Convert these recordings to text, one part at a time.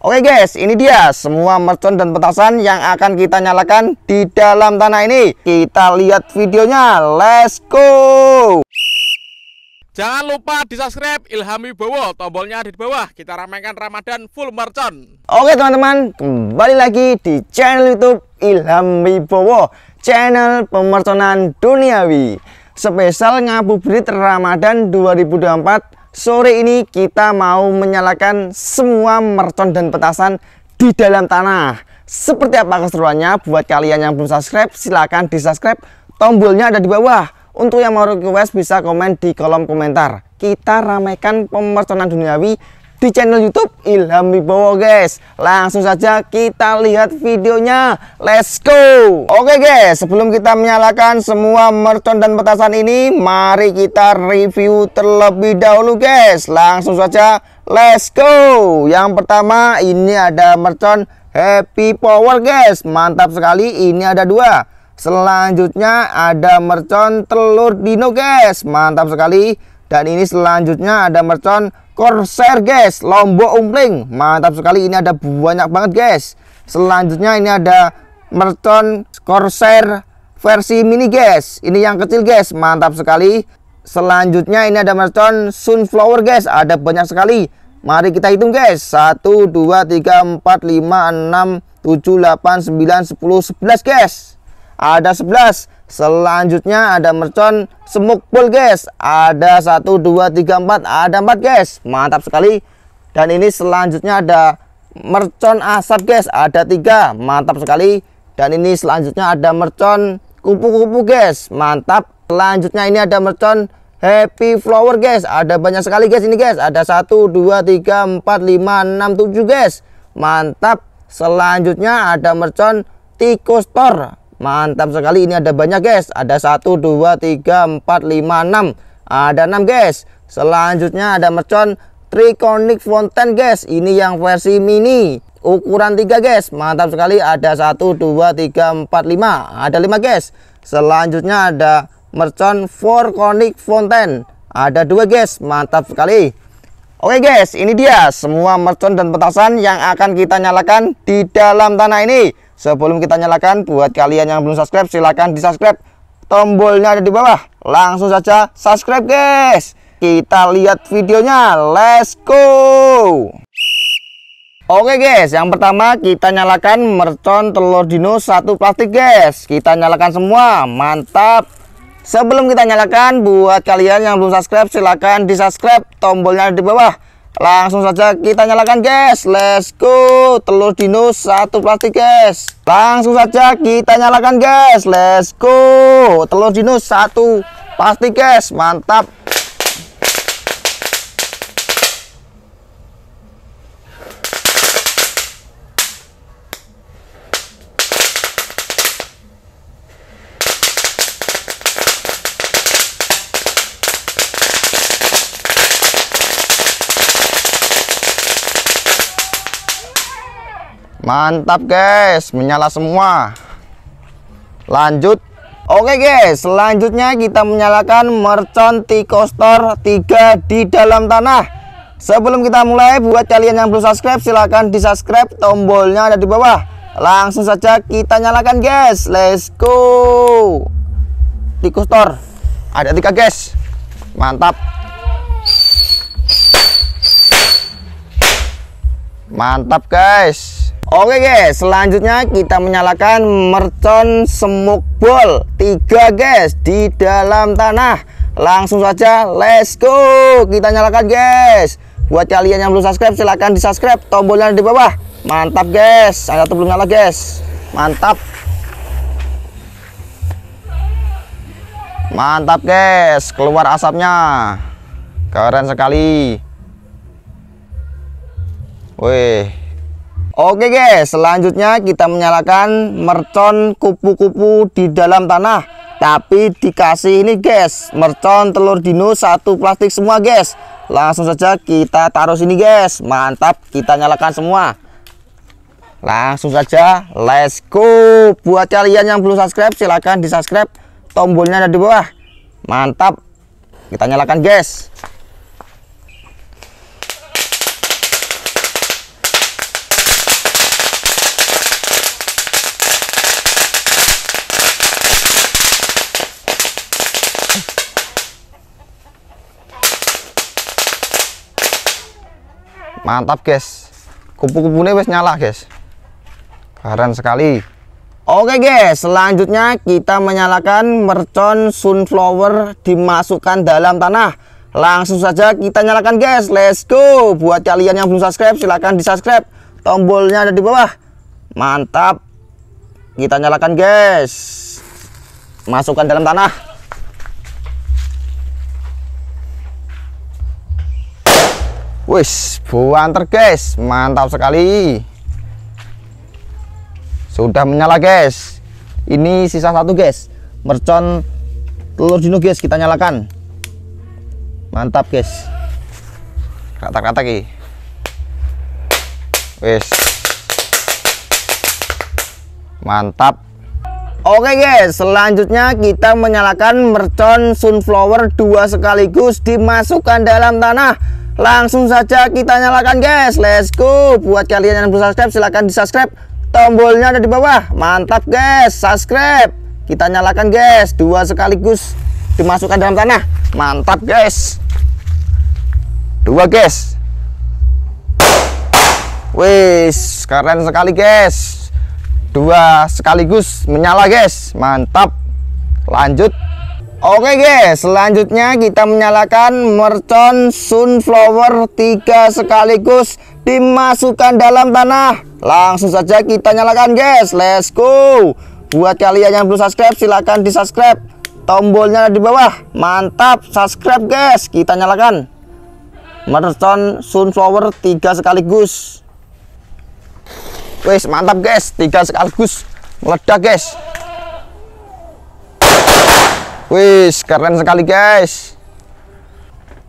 Oke guys, ini dia semua mercon dan petasan yang akan kita nyalakan di dalam tanah ini. Kita lihat videonya, let's go! Jangan lupa di subscribe Ilhami Bowo, tombolnya ada di bawah. Kita ramaikan Ramadan full mercon. Oke teman-teman, kembali lagi di channel YouTube Ilhami Bowo, channel pemerconan duniawi. Spesial ngabuburit Ramadan 2024 Sore ini kita mau menyalakan semua mercon dan petasan di dalam tanah. Seperti apa keseruannya? Buat kalian yang belum subscribe, silahkan di subscribe. Tombolnya ada di bawah. Untuk yang mau request bisa komen di kolom komentar. Kita ramaikan pemerconan duniawi di channel YouTube Ilham Wibowo guys. Langsung saja kita lihat videonya. Let's go. Oke guys, sebelum kita menyalakan semua mercon dan petasan ini, mari kita review terlebih dahulu guys. Langsung saja let's go. Yang pertama ini ada mercon Happy Power guys. Mantap sekali. Ini ada dua. Selanjutnya ada mercon telur dino guys. Mantap sekali. Dan ini selanjutnya ada mercon Corsair guys Lombok umpling mantap sekali ini ada banyak banget guys selanjutnya ini ada Merton Corsair versi mini guys ini yang kecil guys mantap sekali selanjutnya ini ada Merton Sunflower guys ada banyak sekali mari kita hitung guys 1 2 3 4 5 6 7 8 9 10 11 guys ada 11 Selanjutnya ada mercon semuk pul guys. Ada 1 2 3 4, ada 4 guys. Mantap sekali. Dan ini selanjutnya ada mercon asap guys. Ada 3, mantap sekali. Dan ini selanjutnya ada mercon kupu-kupu guys. Mantap. Selanjutnya ini ada mercon happy flower guys. Ada banyak sekali guys ini guys. Ada 1 2 3 4 5 6 7 guys. Mantap. Selanjutnya ada mercon tikus tikustor Mantap sekali ini ada banyak guys. Ada 1 2 3 4 5 6. Ada 6 guys. Selanjutnya ada mercon Triconic Fountain guys. Ini yang versi mini. Ukuran 3 guys. Mantap sekali ada 1 2 3 4 5. Ada 5 guys. Selanjutnya ada mercon Four Conic Fountain. Ada 2 guys. Mantap sekali. Oke guys, ini dia semua mercon dan petasan yang akan kita nyalakan di dalam tanah ini. Sebelum kita nyalakan, buat kalian yang belum subscribe, silahkan di subscribe. Tombolnya ada di bawah. Langsung saja subscribe guys. Kita lihat videonya. Let's go. Oke guys, yang pertama kita nyalakan mercon telur dino satu plastik guys. Kita nyalakan semua, mantap. Sebelum kita nyalakan, buat kalian yang belum subscribe silahkan di subscribe tombolnya ada di bawah Langsung saja kita nyalakan guys Let's go Telur dino satu plastik guys Langsung saja kita nyalakan guys Let's go Telur dino satu plastik guys Mantap Mantap guys, menyala semua. Lanjut. Oke guys, selanjutnya kita menyalakan mercon tikostor tiga 3 di dalam tanah. Sebelum kita mulai, buat kalian yang belum subscribe, silahkan di subscribe, tombolnya ada di bawah. Langsung saja kita nyalakan guys, let's go. tikostor ada tiga guys, mantap. Mantap guys. Oke guys, selanjutnya kita menyalakan mercon semuk bol 3 guys di dalam tanah. Langsung saja let's go. Kita nyalakan guys. Buat kalian yang belum subscribe silahkan di subscribe tombolnya di bawah. Mantap guys. saya satu belum nyala guys. Mantap. Mantap guys, keluar asapnya. Keren sekali. Wih. Oke guys, selanjutnya kita menyalakan mercon kupu-kupu di dalam tanah. Tapi dikasih ini guys, mercon telur dino satu plastik semua guys. Langsung saja kita taruh sini guys. Mantap, kita nyalakan semua. Langsung saja, let's go. Buat kalian yang belum subscribe, silahkan di subscribe. Tombolnya ada di bawah. Mantap, kita nyalakan guys. mantap guys kupu-kupunya wes nyala guys keren sekali oke guys selanjutnya kita menyalakan mercon sunflower dimasukkan dalam tanah langsung saja kita nyalakan guys let's go buat kalian yang belum subscribe silahkan di subscribe tombolnya ada di bawah mantap kita nyalakan guys masukkan dalam tanah Wis, buanter guys, mantap sekali. Sudah menyala guys. Ini sisa satu guys, mercon telur dino guys kita nyalakan. Mantap guys. Kata-kata ki. Wis. Mantap. Oke guys, selanjutnya kita menyalakan mercon sunflower dua sekaligus dimasukkan dalam tanah Langsung saja kita nyalakan guys Let's go Buat kalian yang belum subscribe silahkan di subscribe Tombolnya ada di bawah Mantap guys Subscribe Kita nyalakan guys Dua sekaligus Dimasukkan dalam tanah Mantap guys Dua guys Wih, Keren sekali guys Dua sekaligus menyala guys Mantap Lanjut Oke guys, selanjutnya kita menyalakan mercon sunflower 3 sekaligus dimasukkan dalam tanah. Langsung saja kita nyalakan guys, let's go. Buat kalian yang belum subscribe, silahkan di subscribe. Tombolnya ada di bawah, mantap, subscribe guys. Kita nyalakan mercon sunflower 3 sekaligus. Wes mantap guys, 3 sekaligus meledak guys. Wis, keren sekali guys.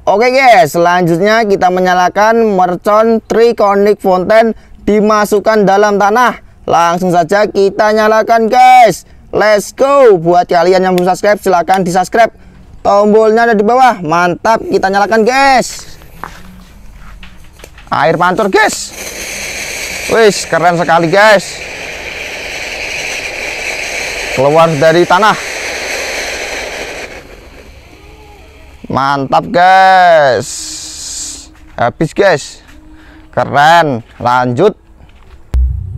Oke guys, selanjutnya kita menyalakan mercon triconic fountain dimasukkan dalam tanah. Langsung saja kita nyalakan guys. Let's go. Buat kalian yang belum subscribe silahkan di subscribe. Tombolnya ada di bawah. Mantap, kita nyalakan guys. Air pancur guys. Wis, keren sekali guys. Keluar dari tanah. mantap guys habis guys keren lanjut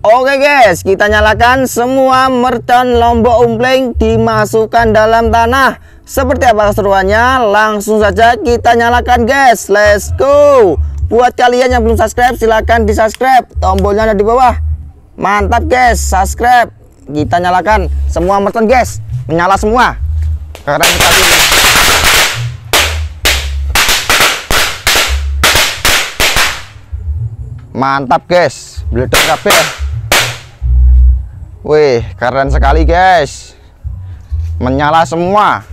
Oke guys kita nyalakan semua mercon lombok umpling dimasukkan dalam tanah seperti apa keseruannya langsung saja kita nyalakan guys let's go buat kalian yang belum subscribe silahkan di subscribe tombolnya ada di bawah mantap guys subscribe kita nyalakan semua mercon guys menyala semua keren kita sekali mantap guys bledok kabeh ya. wih keren sekali guys menyala semua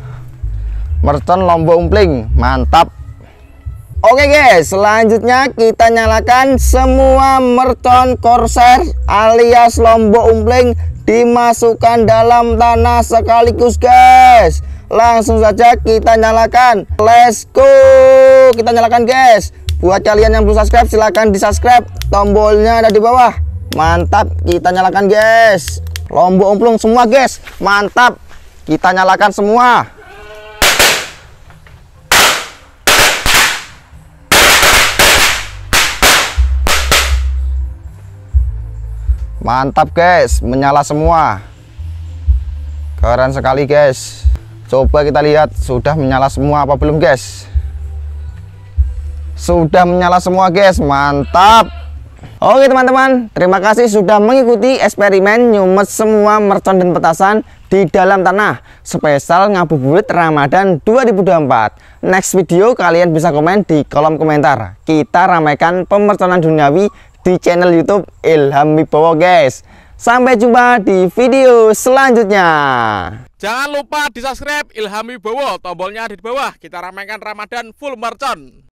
mercon lombok umpling mantap oke guys selanjutnya kita nyalakan semua mercon corsair alias lombok umpling dimasukkan dalam tanah sekaligus guys langsung saja kita nyalakan let's go kita nyalakan guys Buat kalian yang belum subscribe silahkan di subscribe Tombolnya ada di bawah Mantap kita nyalakan guys Lombok omplung semua guys Mantap kita nyalakan semua Mantap guys menyala semua Keren sekali guys Coba kita lihat sudah menyala semua apa belum guys sudah menyala semua guys, mantap. Oke teman-teman, terima kasih sudah mengikuti eksperimen nyumet semua mercon dan petasan di dalam tanah spesial ngabuburit Ramadan 2024. Next video kalian bisa komen di kolom komentar. Kita ramaikan pemerconan duniawi di channel YouTube Ilham Wibowo guys. Sampai jumpa di video selanjutnya. Jangan lupa di subscribe Ilham Wibowo, tombolnya di bawah. Kita ramaikan Ramadhan full mercon.